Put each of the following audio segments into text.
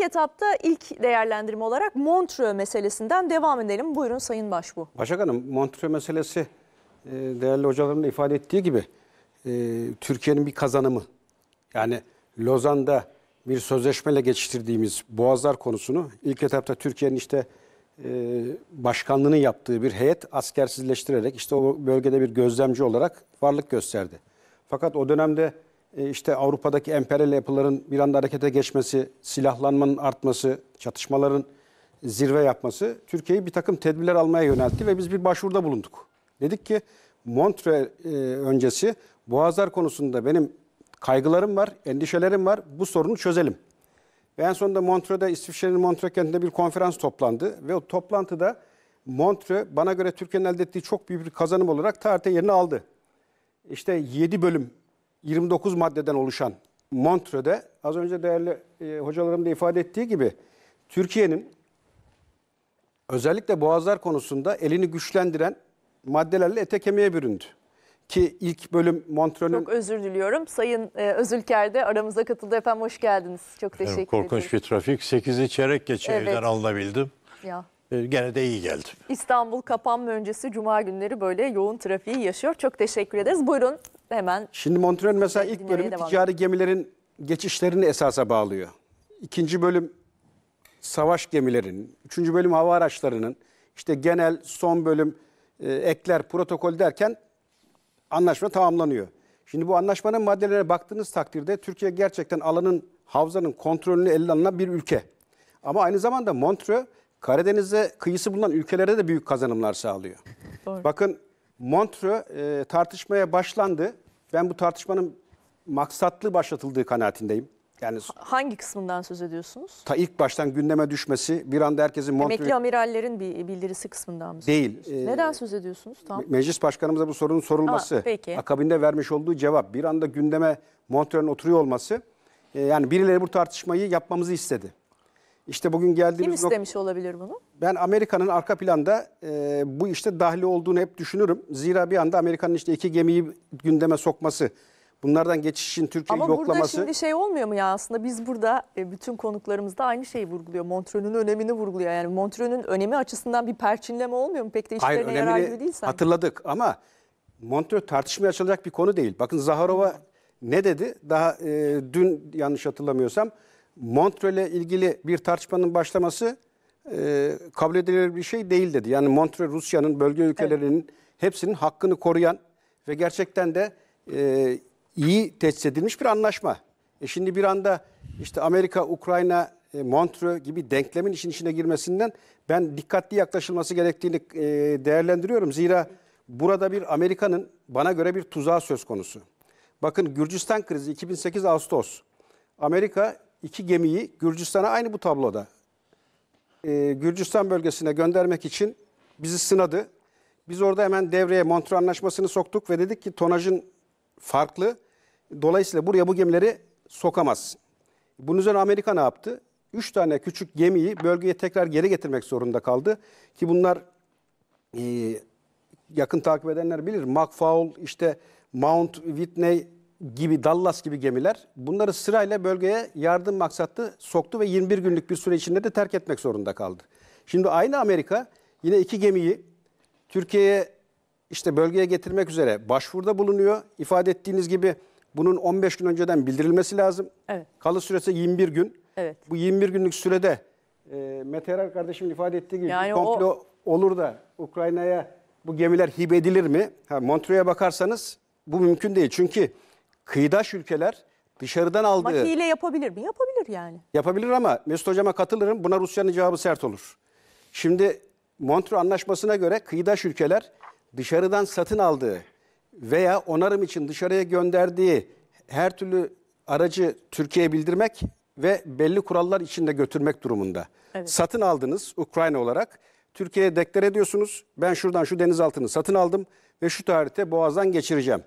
İlk etapta ilk değerlendirme olarak Montreux meselesinden devam edelim. Buyurun Sayın Başbu. Başak Hanım, Montreux meselesi e, değerli hocalarımın da ifade ettiği gibi e, Türkiye'nin bir kazanımı. Yani Lozan'da bir sözleşmeyle geçiştirdiğimiz boğazlar konusunu ilk etapta Türkiye'nin işte e, başkanlığını yaptığı bir heyet askersizleştirerek işte o bölgede bir gözlemci olarak varlık gösterdi. Fakat o dönemde e, işte Avrupa'daki emperyal yapıların bir anda harekete geçmesi, silahlanmanın artması, çatışmaların zirve yapması Türkiye'yi bir takım tedbirler almaya yöneltti ve biz bir başvuruda bulunduk. Dedik ki Montre e, öncesi Boğazlar konusunda benim kaygılarım var, endişelerim var. Bu sorunu çözelim. Ve en sonunda Montre'de İsviçre'nin Montre kentinde bir konferans toplandı ve o toplantıda Montre bana göre Türkiye'nin elde ettiği çok büyük bir kazanım olarak tarihte yerini aldı. İşte 7 bölüm 29 maddeden oluşan Montre'de az önce değerli e, hocalarım da ifade ettiği gibi Türkiye'nin özellikle boğazlar konusunda elini güçlendiren maddelerle ete kemiğe büründü. Ki ilk bölüm Montreux'un... Çok özür diliyorum. Sayın e, Özülker de aramıza katıldı. Efendim hoş geldiniz. Çok teşekkür ederim. Korkunç edeyim. bir trafik. 8'i çeyrek geçe evet. evden alınabildim. Ya. Ee, gene de iyi geldi. İstanbul kapanma öncesi cuma günleri böyle yoğun trafiği yaşıyor. Çok teşekkür ederiz. Buyurun hemen. Şimdi Montreal mesela ilk bölümü ticari gemilerin geçişlerini esasa bağlıyor. İkinci bölüm savaş gemilerinin, üçüncü bölüm hava araçlarının, işte genel son bölüm e, ekler, protokol derken anlaşma tamamlanıyor. Şimdi bu anlaşmanın maddelerine baktığınız takdirde Türkiye gerçekten alanın, havzanın kontrolünü eline alınan bir ülke. Ama aynı zamanda Montreux Karadeniz'e kıyısı bulunan ülkelere de büyük kazanımlar sağlıyor. Doğru. Bakın Montre, e, tartışmaya başlandı. Ben bu tartışmanın maksatlı başlatıldığı kanaatindeyim. Yani hangi kısmından söz ediyorsunuz? Ta ilk baştan gündeme düşmesi, bir anda herkesin Montreux... Emekli amirallerin bir bildirisi kısmından mı Değil. E, Neden söz ediyorsunuz? Tamam. Me meclis başkanımıza bu sorunun sorulması, Aa, peki. akabinde vermiş olduğu cevap, bir anda gündeme Montreux'un oturuyor olması, e, yani birileri bu tartışmayı yapmamızı istedi. İşte bugün geldiğimiz Kim istemiş olabilir bunu? Ben Amerika'nın arka planda e, bu işte dahli olduğunu hep düşünürüm. Zira bir anda Amerika'nın işte iki gemiyi gündeme sokması, bunlardan geçiş için Türkiye'yi yoklaması. Ama burada şimdi şey olmuyor mu ya aslında biz burada e, bütün da aynı şeyi vurguluyor. Montrö'nün önemini vurguluyor. Yani Montrö'nün önemi açısından bir perçinleme olmuyor mu? Pek de işlerine Hayır, yarar önemini değil sanki. hatırladık ama Montrö tartışmaya açılacak bir konu değil. Bakın Zaharova ne dedi? Daha e, dün yanlış hatırlamıyorsam Montreux'le ilgili bir tartışmanın başlaması e, kabul edilir bir şey değil dedi. Yani Montreux Rusya'nın bölge ülkelerinin evet. hepsinin hakkını koruyan ve gerçekten de e, iyi tesis edilmiş bir anlaşma. E şimdi bir anda işte Amerika, Ukrayna, e, Montreux gibi denklemin işin içine girmesinden ben dikkatli yaklaşılması gerektiğini e, değerlendiriyorum. Zira burada bir Amerika'nın bana göre bir tuzağı söz konusu. Bakın Gürcistan krizi 2008 Ağustos. Amerika iki gemiyi Gürcistan'a aynı bu tabloda e, Gürcistan bölgesine göndermek için bizi sınadı. Biz orada hemen devreye Montre Anlaşması'nı soktuk ve dedik ki tonajın farklı. Dolayısıyla buraya bu gemileri sokamaz. Bunun üzerine Amerika ne yaptı? Üç tane küçük gemiyi bölgeye tekrar geri getirmek zorunda kaldı. Ki bunlar e, yakın takip edenler bilir. McFaul, işte Mount Whitney gibi Dallas gibi gemiler bunları sırayla bölgeye yardım maksatlı soktu ve 21 günlük bir süre içinde de terk etmek zorunda kaldı. Şimdi aynı Amerika yine iki gemiyi Türkiye'ye işte bölgeye getirmek üzere başvuruda bulunuyor. İfade ettiğiniz gibi bunun 15 gün önceden bildirilmesi lazım. Evet. Kalı süresi 21 gün. Evet. Bu 21 günlük sürede e, Meteorar kardeşim ifade ettiği gibi yani komplo o... olur da Ukrayna'ya bu gemiler hibe edilir mi? Ha, Montreux'a bakarsanız bu mümkün değil. Çünkü kıyıdaş ülkeler dışarıdan aldığı... Ama hile yapabilir mi? Yapabilir yani. Yapabilir ama Mesut Hocam'a katılırım. Buna Rusya'nın cevabı sert olur. Şimdi Montreux Anlaşması'na göre kıyıdaş ülkeler dışarıdan satın aldığı veya onarım için dışarıya gönderdiği her türlü aracı Türkiye'ye bildirmek ve belli kurallar içinde götürmek durumunda. Evet. Satın aldınız Ukrayna olarak. Türkiye'ye deklar ediyorsunuz. Ben şuradan şu denizaltını satın aldım ve şu tarihte boğazdan geçireceğim.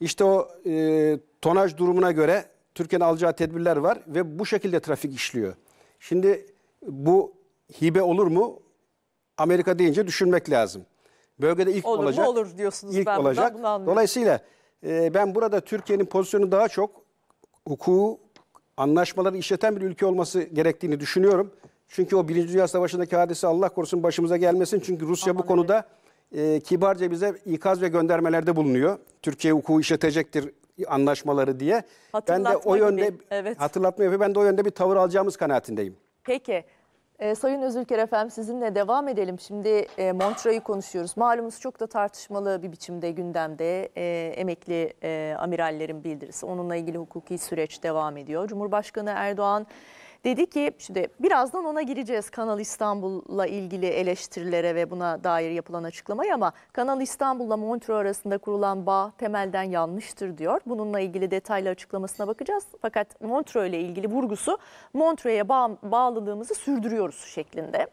İşte o e, tonaj durumuna göre Türkiye'nin alacağı tedbirler var ve bu şekilde trafik işliyor. Şimdi bu hibe olur mu? Amerika deyince düşünmek lazım. Bölgede ilk olur olacak. Olur mu olur diyorsunuz. İlk ben olacak. Bunu Dolayısıyla e, ben burada Türkiye'nin pozisyonu daha çok hukuku, anlaşmaları işleten bir ülke olması gerektiğini düşünüyorum. Çünkü o Birinci Dünya Savaşı'ndaki hadise Allah korusun başımıza gelmesin. Çünkü Rusya Aman bu konuda e, kibarca bize ikaz ve göndermelerde bulunuyor. Türkiye hukuku işletecektir anlaşmaları diye. Hatırlatma ben de o yönde gibi. Evet. hatırlatma yapıyor. Ben de o yönde bir tavır alacağımız kanaatindeyim. Peki. E, Sayın Özülker efendim sizinle devam edelim. Şimdi e, Montreux'u konuşuyoruz. Malumunuz çok da tartışmalı bir biçimde gündemde e, emekli e, amirallerin bildirisi. Onunla ilgili hukuki süreç devam ediyor. Cumhurbaşkanı Erdoğan Dedi ki şimdi birazdan ona gireceğiz Kanal İstanbul'la ilgili eleştirilere ve buna dair yapılan açıklamaya ama Kanal İstanbul'la Montreux arasında kurulan bağ temelden yanlıştır diyor. Bununla ilgili detaylı açıklamasına bakacağız. Fakat Montreux ile ilgili vurgusu Montreux'e bağ bağlılığımızı sürdürüyoruz şeklinde.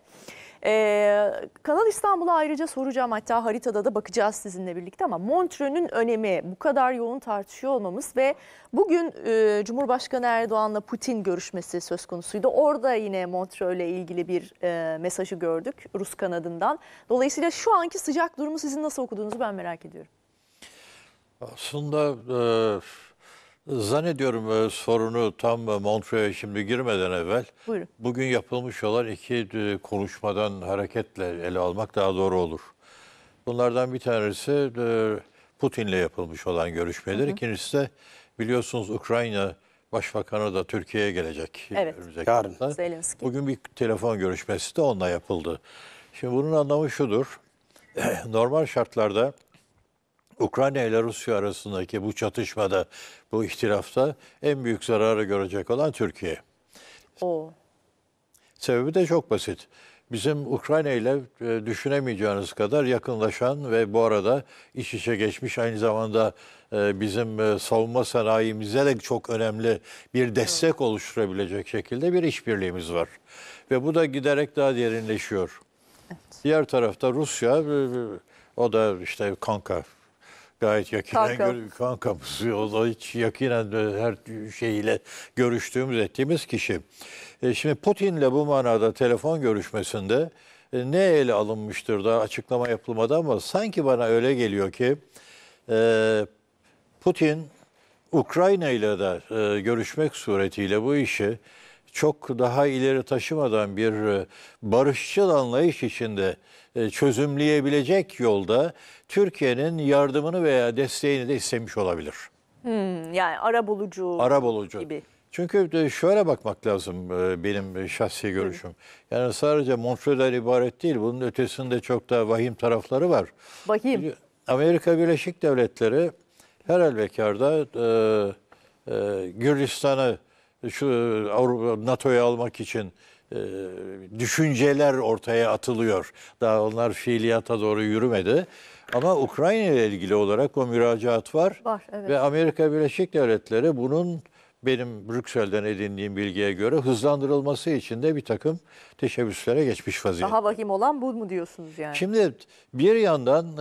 Ee, Kanal İstanbul'a ayrıca soracağım hatta haritada da bakacağız sizinle birlikte ama Montreux'ün önemi bu kadar yoğun tartışıyor olmamız ve bugün e, Cumhurbaşkanı Erdoğan'la Putin görüşmesi söz konusuydu. Orada yine Montreux ile ilgili bir e, mesajı gördük Rus kanadından. Dolayısıyla şu anki sıcak durumu sizin nasıl okuduğunuzu ben merak ediyorum. Aslında e, Zannediyorum e, sorunu tam e, Montreux'e şimdi girmeden evvel Buyurun. bugün yapılmış olan iki e, konuşmadan hareketle ele almak daha doğru olur. Bunlardan bir tanesi Putin'le yapılmış olan görüşmeler. Hı hı. İkincisi de biliyorsunuz Ukrayna Başbakanı da Türkiye'ye gelecek. Evet. Yarın. Bugün bir telefon görüşmesi de onunla yapıldı. Şimdi bunun anlamı şudur. Normal şartlarda Ukrayna ile Rusya arasındaki bu çatışmada, bu ihtilafta en büyük zararı görecek olan Türkiye. O. Sebebi de çok basit. Bizim Ukrayna ile e, düşünemeyeceğiniz kadar yakınlaşan ve bu arada iş-işe geçmiş aynı zamanda e, bizim e, savunma sanayimize de çok önemli bir destek oluşturabilecek şekilde bir işbirliğimiz var. Ve bu da giderek daha derinleşiyor. Evet. Diğer tarafta Rusya o da işte kanka gayet yakinen gör, kankamız. O da hiç yakinen e, her şeyiyle görüştüğümüz ettiğimiz kişi. E, şimdi Putin'le bu manada telefon görüşmesinde e, ne ele alınmıştır da açıklama yapılmadı ama sanki bana öyle geliyor ki e, Putin Ukrayna ile de e, görüşmek suretiyle bu işi çok daha ileri taşımadan bir e, barışçıl anlayış içinde e, çözümleyebilecek yolda Türkiye'nin yardımını veya desteğini de istemiş olabilir. Hmm, yani ara bulucu, ara bulucu. gibi. Çünkü e, şöyle bakmak lazım e, benim şahsi görüşüm. Yani sadece Montreux'den ibaret değil. Bunun ötesinde çok daha vahim tarafları var. Vahim. Amerika Birleşik Devletleri her elbekarda e, e, Gürcistan'ı şu Avrupa NATO'ya almak için e, düşünceler ortaya atılıyor. Daha onlar fiiliyata doğru yürümedi. Ama Ukrayna ile ilgili olarak o müracaat var. Var, evet. Ve Amerika Birleşik Devletleri bunun benim Brüksel'den edindiğim bilgiye göre hızlandırılması için de bir takım teşebbüslere geçmiş vaziyette. Daha vahim olan bu mu diyorsunuz yani? Şimdi bir yandan e,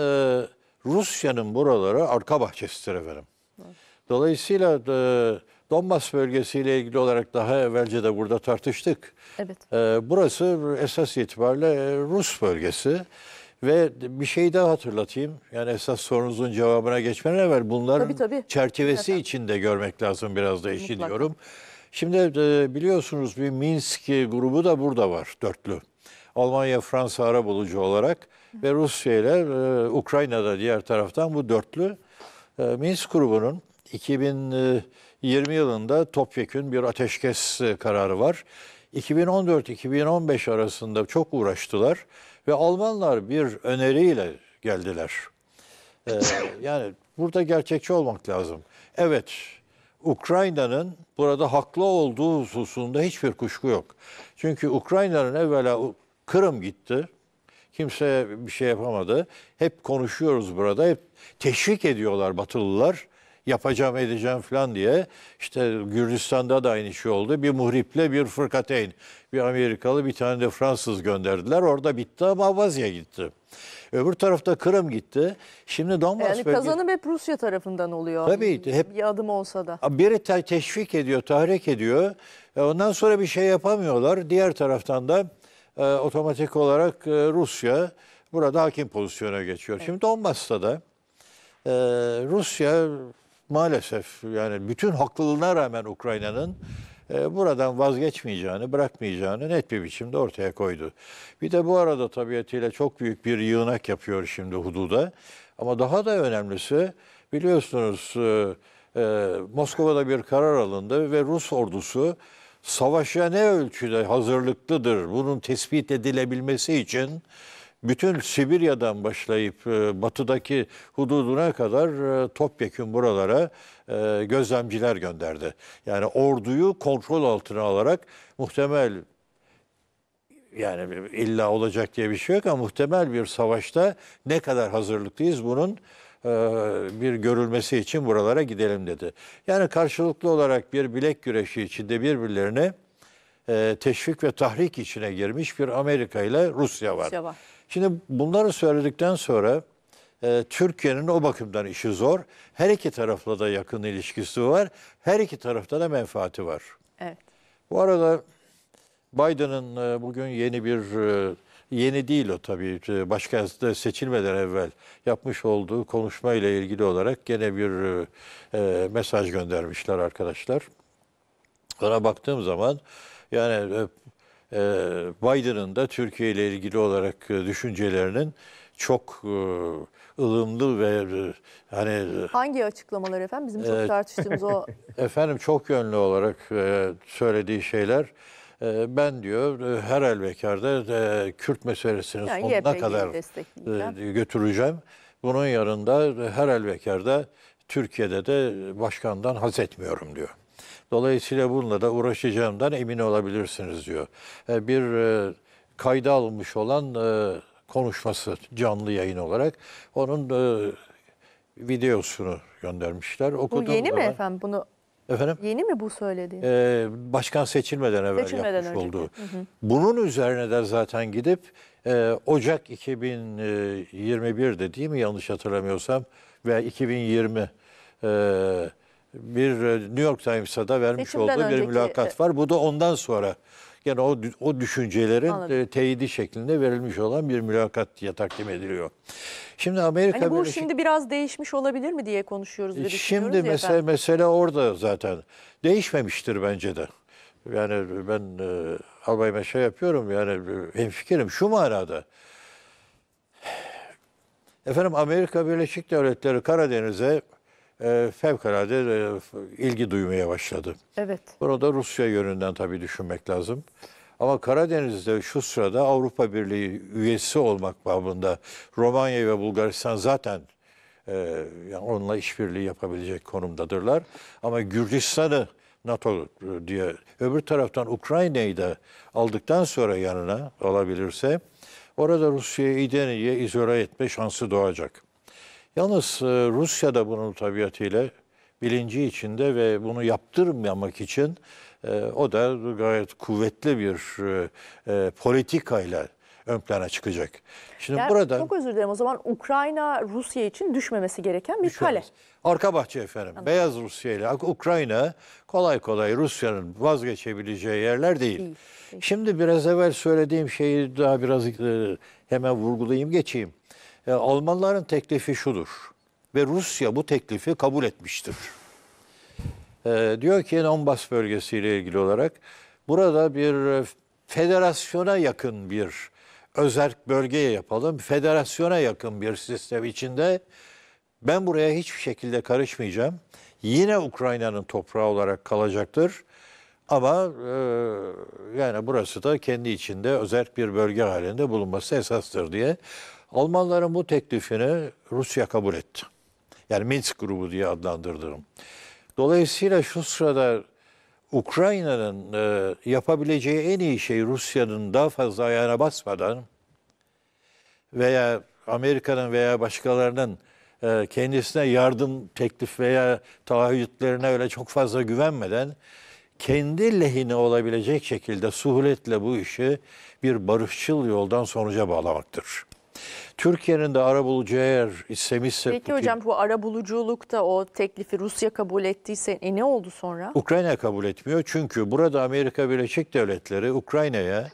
Rusya'nın buraları arka bahçesidir efendim. Evet. Dolayısıyla e, Donbas bölgesiyle ilgili olarak daha evvelce de burada tartıştık. Evet. Ee, burası esas itibariyle e, Rus bölgesi. Ve bir şey daha hatırlatayım. Yani esas sorunuzun cevabına geçmeden evvel bunların tabii, tabii. çerçevesi evet. içinde görmek lazım biraz da işi diyorum. Şimdi e, biliyorsunuz bir Minsk grubu da burada var dörtlü. Almanya, Fransa ara bulucu olarak Hı. ve Rusya ile e, Ukrayna'da diğer taraftan bu dörtlü. E, Minsk grubunun 2000 20 yılında topyekün bir ateşkes e, kararı var. 2014-2015 arasında çok uğraştılar ve Almanlar bir öneriyle geldiler. Ee, yani burada gerçekçi olmak lazım. Evet, Ukrayna'nın burada haklı olduğu hususunda hiçbir kuşku yok. Çünkü Ukrayna'nın evvela Kırım gitti. Kimse bir şey yapamadı. Hep konuşuyoruz burada. Hep teşvik ediyorlar Batılılar yapacağım edeceğim falan diye. İşte Gürcistan'da da aynı şey oldu. Bir muhriple bir fırkateyn, bir Amerikalı bir tane de Fransız gönderdiler. Orada bitti ama Abazya gitti. Öbür tarafta Kırım gitti. Şimdi Donbas yani bölge... kazanım hep Rusya tarafından oluyor. Tabii hep bir adım olsa da. Biri te teşvik ediyor, tahrik ediyor. E, ondan sonra bir şey yapamıyorlar. Diğer taraftan da e, otomatik olarak e, Rusya burada hakim pozisyona geçiyor. Evet. Şimdi Donbas'ta da e, Rusya maalesef yani bütün haklılığına rağmen Ukrayna'nın e, buradan vazgeçmeyeceğini, bırakmayacağını net bir biçimde ortaya koydu. Bir de bu arada tabiatıyla çok büyük bir yığınak yapıyor şimdi hududa. Ama daha da önemlisi biliyorsunuz e, e Moskova'da bir karar alındı ve Rus ordusu savaşa ne ölçüde hazırlıklıdır bunun tespit edilebilmesi için bütün Sibirya'dan başlayıp e, batıdaki hududuna kadar e, topyekün buralara e, gözlemciler gönderdi. Yani orduyu kontrol altına alarak muhtemel yani illa olacak diye bir şey yok ama muhtemel bir savaşta ne kadar hazırlıklıyız bunun bir görülmesi için buralara gidelim dedi. Yani karşılıklı olarak bir bilek güreşi içinde birbirlerine teşvik ve tahrik içine girmiş bir Amerika ile Rusya var. Rusya var. Şimdi bunları söyledikten sonra e, Türkiye'nin o bakımdan işi zor. Her iki tarafla da yakın ilişkisi var. Her iki tarafta da menfaati var. Evet. Bu arada Biden'ın e, bugün yeni bir e, yeni değil o tabii. E, başka seçilmeden evvel yapmış olduğu konuşma ile ilgili olarak gene bir e, e, mesaj göndermişler arkadaşlar. Ona baktığım zaman yani e, ee, Biden'ın da Türkiye ile ilgili olarak e, düşüncelerinin çok e, ılımlı ve e, hani hangi açıklamalar efendim bizim çok tartıştığımız o efendim çok yönlü olarak söylediği şeyler ben diyor her elbekarda Kürt meselesini yani sonuna YPG kadar götüreceğim. Bunun yanında her elbekarda Türkiye'de de başkandan haz etmiyorum diyor. Dolayısıyla bununla da uğraşacağımdan emin olabilirsiniz diyor. E, bir e, kayda alınmış olan e, konuşması canlı yayın olarak onun videosunu göndermişler. Okudum bu yeni zaman, mi efendim? Bunu Efendim? Yeni mi bu söylediğin? Ee, başkan seçilmeden evvel seçilmeden yapmış önceki. olduğu. Hı hı. Bunun üzerine de zaten gidip e, Ocak 2021 değil mi yanlış hatırlamıyorsam ve 2020 e, bir e, New York Times'a da vermiş Seçimden olduğu bir önceki- mülakat e, var. Bu da ondan sonra yani o, o düşüncelerin e, Anladım. teyidi şeklinde verilmiş olan bir mülakat diye takdim ediliyor. Şimdi Amerika Hani bu Birleşik şimdi biraz değişmiş olabilir mi diye konuşuyoruz ve Şimdi ya mesele mesele orada zaten. Değişmemiştir bence de. Yani ben e, albay şey yapıyorum yani e, hemfikirim şu manada. Efendim Amerika Birleşik Devletleri Karadeniz'e e, fevkalade e, ilgi duymaya başladı. Evet. Burada Rusya yönünden tabii düşünmek lazım. Ama Karadeniz'de şu sırada Avrupa Birliği üyesi olmak babında Romanya ve Bulgaristan zaten e, yani onunla işbirliği yapabilecek konumdadırlar. Ama Gürcistan'ı NATO e, diye öbür taraftan Ukrayna'yı da aldıktan sonra yanına alabilirse orada Rusya'yı İdeni'ye izole etme şansı doğacak. Yalnız e, Rusya da bunun tabiatıyla bilinci içinde ve bunu yaptırmamak için e, o da gayet kuvvetli bir e, e politikayla ön plana çıkacak. Şimdi yani burada çok özür dilerim o zaman Ukrayna Rusya için düşmemesi gereken bir düşmemiz. kale. Arka bahçe efendim. Anladım. Beyaz Rusya ile Ukrayna kolay kolay Rusya'nın vazgeçebileceği yerler değil. değil. Şimdi biraz evvel söylediğim şeyi daha biraz hemen vurgulayayım geçeyim. E, Almanların teklifi şudur ve Rusya bu teklifi kabul etmiştir. E, diyor ki Donbas bölgesiyle ilgili olarak burada bir e, federasyona yakın bir özerk bölgeye yapalım. Federasyona yakın bir sistem içinde ben buraya hiçbir şekilde karışmayacağım. Yine Ukrayna'nın toprağı olarak kalacaktır. Ama e, yani burası da kendi içinde özerk bir bölge halinde bulunması esastır diye Almanların bu teklifini Rusya kabul etti. Yani Minsk grubu diye adlandırdığım. Dolayısıyla şu sırada Ukrayna'nın e, yapabileceği en iyi şey Rusya'nın daha fazla ayağına basmadan veya Amerika'nın veya başkalarının e, kendisine yardım teklif veya taahhütlerine öyle çok fazla güvenmeden kendi lehine olabilecek şekilde suhuletle bu işi bir barışçıl yoldan sonuca bağlamaktır. Türkiye'nin de arabulucu eğer istemişse... Peki Putin, hocam bu arabuluculukta o teklifi Rusya kabul ettiyse e, ne oldu sonra? Ukrayna kabul etmiyor çünkü burada Amerika Birleşik Devletleri Ukrayna'ya,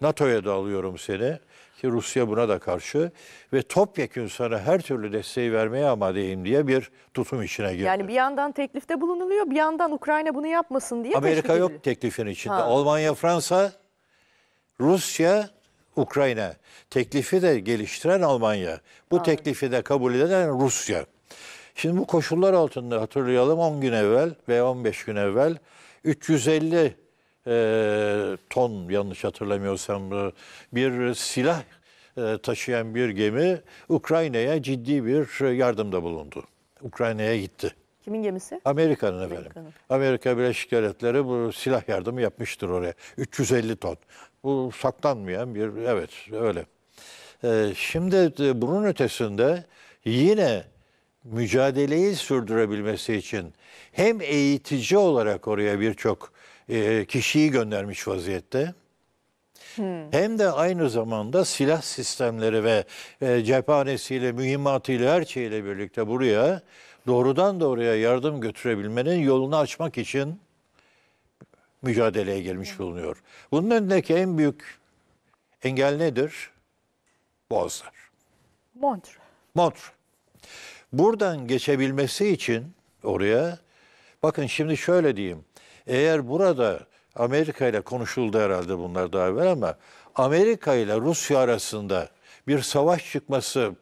NATO'ya da alıyorum seni ki Rusya buna da karşı ve topyekün sana her türlü desteği vermeye amadeyim diye bir tutum içine girdi. Yani bir yandan teklifte bulunuluyor, bir yandan Ukrayna bunu yapmasın diye Amerika yok teklifin içinde. Ha. Almanya, Fransa, Rusya Ukrayna, teklifi de geliştiren Almanya, bu Anladım. teklifi de kabul eden Rusya. Şimdi bu koşullar altında hatırlayalım 10 gün evvel ve 15 gün evvel 350 e, ton yanlış hatırlamıyorsam e, bir silah e, taşıyan bir gemi Ukrayna'ya ciddi bir yardımda bulundu. Ukrayna'ya gitti. Kimin gemisi? Amerika'nın efendim. Amerika Birleşik Devletleri bu silah yardımı yapmıştır oraya. 350 ton. Bu saklanmayan bir evet öyle. Ee, şimdi bunun ötesinde yine mücadeleyi sürdürebilmesi için hem eğitici olarak oraya birçok e, kişiyi göndermiş vaziyette. Hmm. Hem de aynı zamanda silah sistemleri ve e, cephanesiyle, mühimmatıyla her şeyle birlikte buraya doğrudan doğruya yardım götürebilmenin yolunu açmak için mücadeleye gelmiş bulunuyor. Bunun önündeki en büyük engel nedir? Boğazlar. Montre. Montre. Buradan geçebilmesi için oraya bakın şimdi şöyle diyeyim. Eğer burada Amerika ile konuşuldu herhalde bunlar daha evvel ama Amerika ile Rusya arasında bir savaş çıkması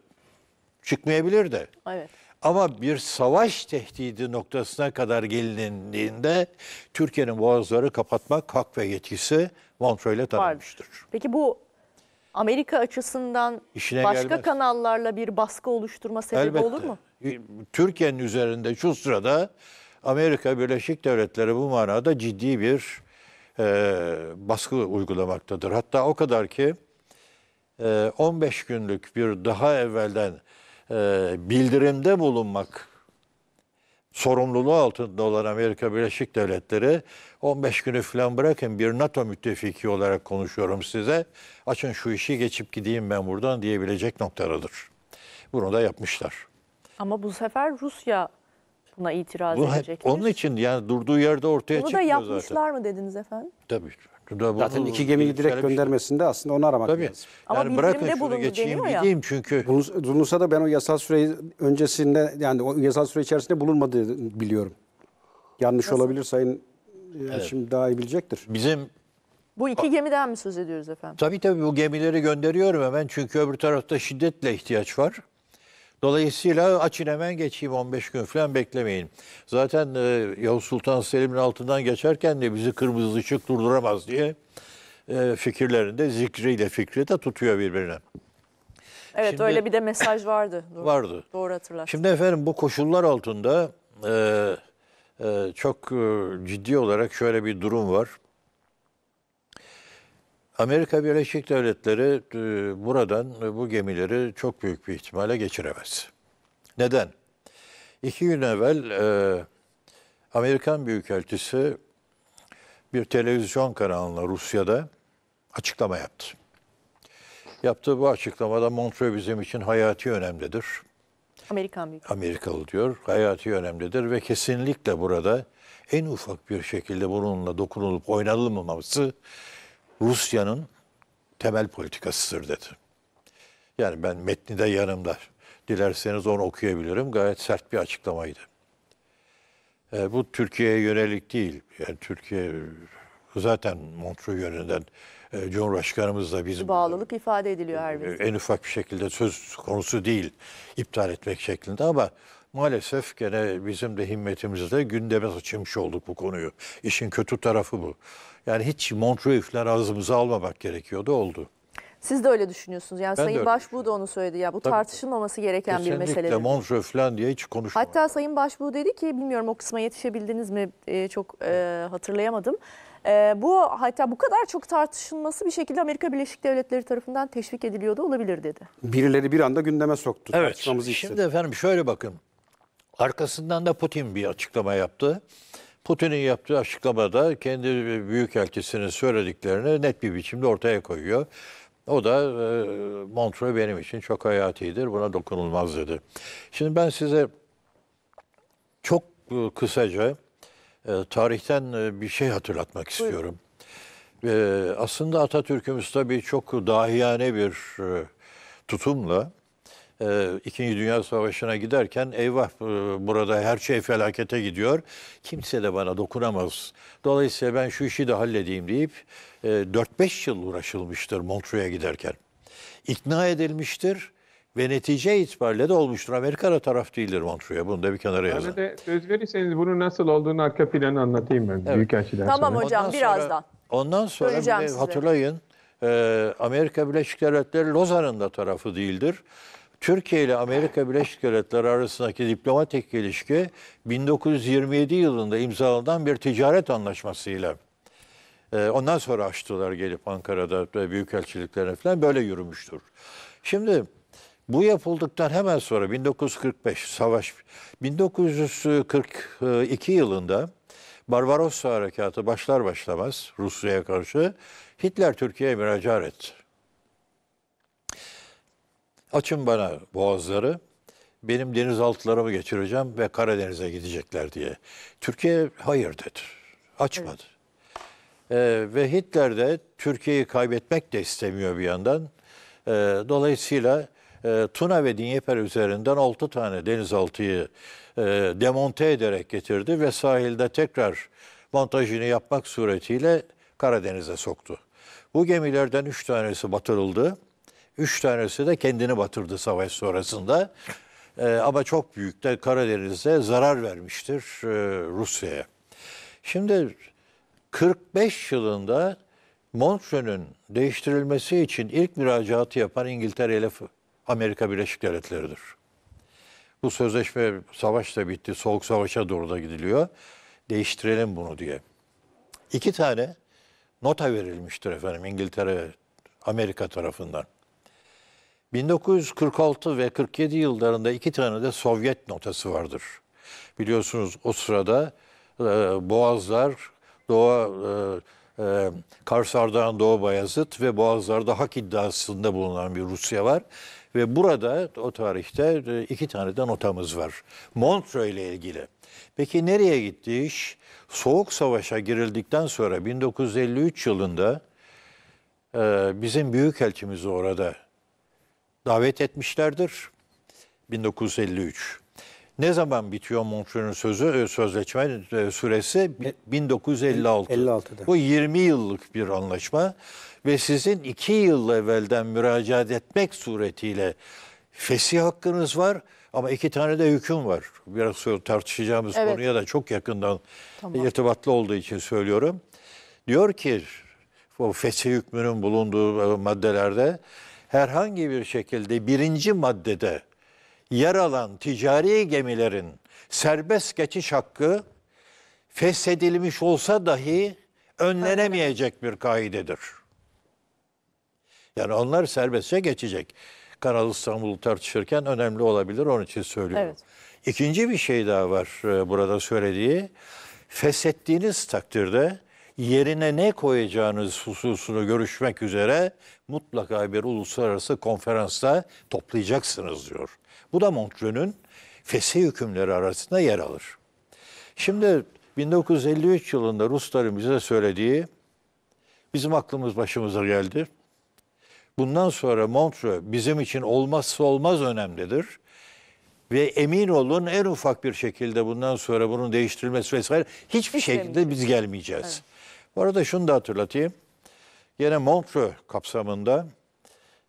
çıkmayabilir de. Evet. Ama bir savaş tehdidi noktasına kadar gelindiğinde Türkiye'nin boğazları kapatmak hak ve yetkisi Montreux'le tanınmıştır. Peki bu Amerika açısından İşine başka gelmez. kanallarla bir baskı oluşturma sebebi Elbette. olur mu? E, Türkiye'nin üzerinde şu sırada Amerika Birleşik Devletleri bu manada ciddi bir e, baskı uygulamaktadır. Hatta o kadar ki e, 15 günlük bir daha evvelden ee, bildirimde bulunmak sorumluluğu altında olan Amerika Birleşik Devletleri 15 günü falan bırakın bir NATO müttefiki olarak konuşuyorum size. Açın şu işi geçip gideyim ben buradan diyebilecek noktadadır. Bunu da yapmışlar. Ama bu sefer Rusya buna itiraz bu, edecek. Onun için yani durduğu yerde ortaya Bunu çıkmıyor zaten. Bunu da yapmışlar zaten. mı dediniz efendim? Tabii. Da bu- Zaten iki gemiyi direkt böyle şey- göndermesinde aslında onu aramak Tabii. lazım. Ama yani bırakın bildirimde şunu bulundu geçeyim deniyor ya. çünkü. Bulun- Bulunsa da ben o yasal süre öncesinde yani o yasal süre içerisinde bulunmadığını biliyorum. Yanlış olabilir sayın e, şimdi daha iyi bilecektir. Bizim Bu iki gemiden mi söz ediyoruz efendim? tabii tabii bu gemileri gönderiyorum hemen çünkü öbür tarafta şiddetle ihtiyaç var. Dolayısıyla açın hemen geçeyim 15 gün falan beklemeyin. Zaten e, Yavuz Sultan Selim'in altından geçerken de bizi kırmızı ışık durduramaz diye e, fikirlerinde zikriyle fikri de tutuyor birbirine. Evet Şimdi, öyle bir de mesaj vardı. Doğru, vardı. Doğru hatırlarsın. Şimdi efendim bu koşullar altında e, e, çok e, ciddi olarak şöyle bir durum var. Amerika Birleşik Devletleri e, buradan e, bu gemileri çok büyük bir ihtimalle geçiremez. Neden? İki gün evvel e, Amerikan Büyükelçisi bir televizyon kanalına Rusya'da açıklama yaptı. Yaptığı bu açıklamada Montreux bizim için hayati önemlidir. Amerikan büyük. Amerikalı diyor. Hayati önemlidir ve kesinlikle burada en ufak bir şekilde bununla dokunulup oynanılmaması Rusya'nın temel politikasıdır dedi. Yani ben metni de yanımda. Dilerseniz onu okuyabilirim. Gayet sert bir açıklamaydı. E, bu Türkiye'ye yönelik değil. Yani Türkiye e, zaten Montreux yönünden e, Cumhurbaşkanımızla bizim... Bağlılık ifade ediliyor her birisi. E, en ufak bir şekilde söz konusu değil iptal etmek şeklinde ama maalesef gene bizim de himmetimizde gündeme açmış olduk bu konuyu. İşin kötü tarafı bu. Yani hiç Montreux ağzımıza almamak gerekiyordu oldu. Siz de öyle düşünüyorsunuz. Yani ben Sayın Başbuğ da onu söyledi ya. Bu Tabii. tartışılmaması gereken Kesinlikle bir mesele. Kesinlikle Montreux falan diye hiç konuşmadı. Hatta Sayın Başbuğ dedi ki bilmiyorum o kısma yetişebildiniz mi ee, çok e, hatırlayamadım. E, bu hatta bu kadar çok tartışılması bir şekilde Amerika Birleşik Devletleri tarafından teşvik ediliyordu olabilir dedi. Birileri bir anda gündeme soktu. Evet. Şimdi efendim şöyle bakın. Arkasından da Putin bir açıklama yaptı. Putin'in yaptığı açıklamada kendi büyük elçisinin söylediklerini net bir biçimde ortaya koyuyor. O da e, Montreux benim için çok hayatidir, buna dokunulmaz dedi. Şimdi ben size çok e, kısaca e, tarihten e, bir şey hatırlatmak istiyorum. E, aslında Atatürk'ümüz tabii çok dahiyane bir e, tutumla e, İkinci Dünya Savaşı'na giderken eyvah e, burada her şey felakete gidiyor. Kimse de bana dokunamaz. Dolayısıyla ben şu işi de halledeyim deyip 4-5 e, yıl uğraşılmıştır Montreux'a giderken. İkna edilmiştir ve netice itibariyle de olmuştur. Amerika Amerika'da taraf değildir Montreux'a. Bunu da bir kenara yazın. Yani söz verirseniz bunun nasıl olduğunu arka planı anlatayım ben. Evet. Büyükelçiden tamam sonra. hocam ondan birazdan. Sonra, ondan sonra bir hatırlayın Amerika Birleşik Devletleri Lozan'ın da tarafı değildir. Türkiye ile Amerika Birleşik Devletleri arasındaki diplomatik ilişki 1927 yılında imzalanan bir ticaret anlaşmasıyla. E, ondan sonra açtılar gelip Ankara'da büyükelçiliklerine falan böyle yürümüştür. Şimdi bu yapıldıktan hemen sonra 1945 savaş 1942 yılında Barbarossa harekatı başlar başlamaz Rusya'ya karşı Hitler Türkiye'ye müracaat etti. Açın bana boğazları, benim denizaltılarımı geçireceğim ve Karadeniz'e gidecekler diye. Türkiye hayır dedi, açmadı. Evet. Ee, ve Hitler de Türkiye'yi kaybetmek de istemiyor bir yandan. Ee, dolayısıyla e, Tuna ve Dnieper üzerinden 6 tane denizaltıyı e, demonte ederek getirdi ve sahilde tekrar montajını yapmak suretiyle Karadeniz'e soktu. Bu gemilerden 3 tanesi batırıldı. Üç tanesi de kendini batırdı savaş sonrasında. E, ama çok büyük de Karadeniz'de zarar vermiştir e, Rusya'ya. Şimdi 45 yılında Montreux'un değiştirilmesi için ilk müracaatı yapan İngiltere ile Amerika Birleşik Devletleri'dir. Bu sözleşme savaş da bitti, soğuk savaşa doğru da gidiliyor. Değiştirelim bunu diye. İki tane nota verilmiştir efendim İngiltere, Amerika tarafından. 1946 ve 47 yıllarında iki tane de Sovyet notası vardır. Biliyorsunuz o sırada e, Boğazlar, Doğa, e, e, Kars Ardahan Doğu Bayazıt ve Boğazlar'da hak iddiasında bulunan bir Rusya var. Ve burada o tarihte e, iki tane de notamız var. Montre ile ilgili. Peki nereye gitti iş? Soğuk Savaş'a girildikten sonra 1953 yılında e, bizim büyükelçimiz orada davet etmişlerdir. 1953. Ne zaman bitiyor Montreux'un sözü, e, sözleşme e, süresi? 1956. 56'da. E, Bu 20 yıllık bir anlaşma ve sizin 2 yıl evvelden müracaat etmek suretiyle fesih hakkınız var ama iki tane de hüküm var. Biraz sonra tartışacağımız evet. konuya da çok yakından tamam. irtibatlı olduğu için söylüyorum. Diyor ki o fesih hükmünün bulunduğu maddelerde herhangi bir şekilde birinci maddede yer alan ticari gemilerin serbest geçiş hakkı feshedilmiş olsa dahi önlenemeyecek bir kaidedir. Yani onlar serbestçe geçecek. Kanal İstanbul'u tartışırken önemli olabilir onun için söylüyorum. Evet. İkinci bir şey daha var e, burada söylediği. Feshettiğiniz takdirde yerine ne koyacağınız hususunu görüşmek üzere mutlaka bir uluslararası konferansta toplayacaksınız diyor. Bu da Montreux'ün fesih hükümleri arasında yer alır. Şimdi 1953 yılında Rusların bize söylediği bizim aklımız başımıza geldi. Bundan sonra Montreux bizim için olmazsa olmaz önemlidir. Ve emin olun en ufak bir şekilde bundan sonra bunun değiştirilmesi vesaire hiçbir şekilde biz gelmeyeceğiz. Evet. Bu arada şunu da hatırlatayım. Yine Montreux kapsamında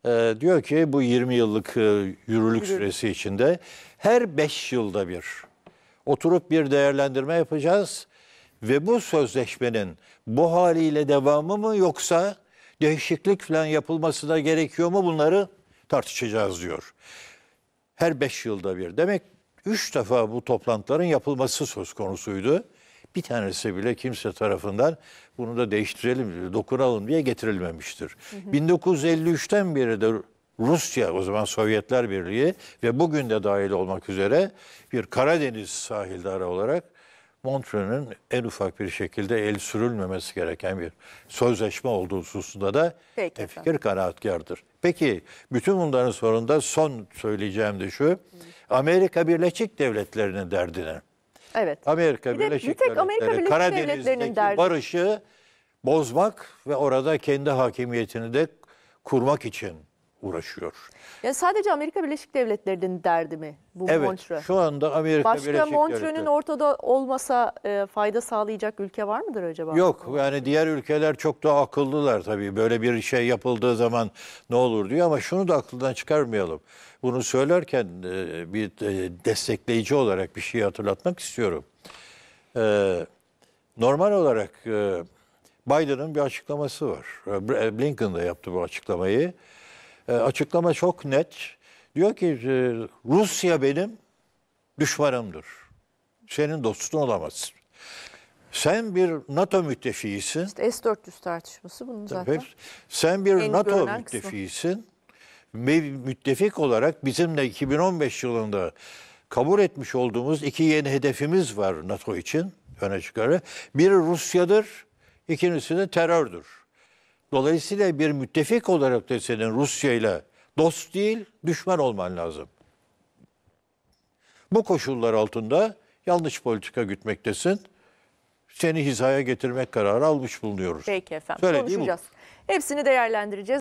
e, diyor ki bu 20 yıllık e, yürürlük süresi içinde her 5 yılda bir oturup bir değerlendirme yapacağız ve bu sözleşmenin bu haliyle devamı mı yoksa değişiklik falan yapılması da gerekiyor mu bunları tartışacağız diyor. Her 5 yılda bir. Demek 3 defa bu toplantıların yapılması söz konusuydu bir tanesi bile kimse tarafından bunu da değiştirelim, dokunalım diye getirilmemiştir. Hı hı. 1953'ten beri de Rusya, o zaman Sovyetler Birliği ve bugün de dahil olmak üzere bir Karadeniz sahildarı olarak Montreux'un en ufak bir şekilde el sürülmemesi gereken bir sözleşme olduğu hususunda da Peki fikir kanaatkardır. Peki bütün bunların sonunda son söyleyeceğim de şu. Amerika Birleşik Devletleri'nin derdine. Evet. Amerika Bir de Birleşik bir Amerika Birleşik Karadeniz'deki derdi. barışı bozmak ve orada kendi hakimiyetini de kurmak için uğraşıyor. Ya sadece Amerika Birleşik Devletleri'nin derdi mi bu evet, Montreux? Evet şu anda Amerika Başka Birleşik Devletleri. Başka Montreux'ün ortada olmasa e, fayda sağlayacak ülke var mıdır acaba? Yok yani diğer ülkeler çok daha akıllılar tabii. Böyle bir şey yapıldığı zaman ne olur diyor ama şunu da aklından çıkarmayalım. Bunu söylerken e, bir e, destekleyici olarak bir şey hatırlatmak istiyorum. E, normal olarak e, Biden'ın bir açıklaması var. E, e, Blinken de yaptı bu açıklamayı. E, açıklama çok net. Diyor ki e, Rusya benim düşmanımdır. Senin dostun olamaz. Sen bir NATO müttefiğisin. İşte S-400 tartışması bunun zaten. Tabii. Sen bir en NATO müttefiğisin. müttefik olarak bizimle 2015 yılında kabul etmiş olduğumuz iki yeni hedefimiz var NATO için öne çıkarı. Biri Rusya'dır, ikincisi de terördür. Dolayısıyla bir müttefik olarak da senin Rusya ile dost değil düşman olman lazım. Bu koşullar altında yanlış politika gütmektesin. Seni hizaya getirmek kararı almış bulunuyoruz. Peki efendim Söylediği konuşacağız. Bu. Hepsini değerlendireceğiz.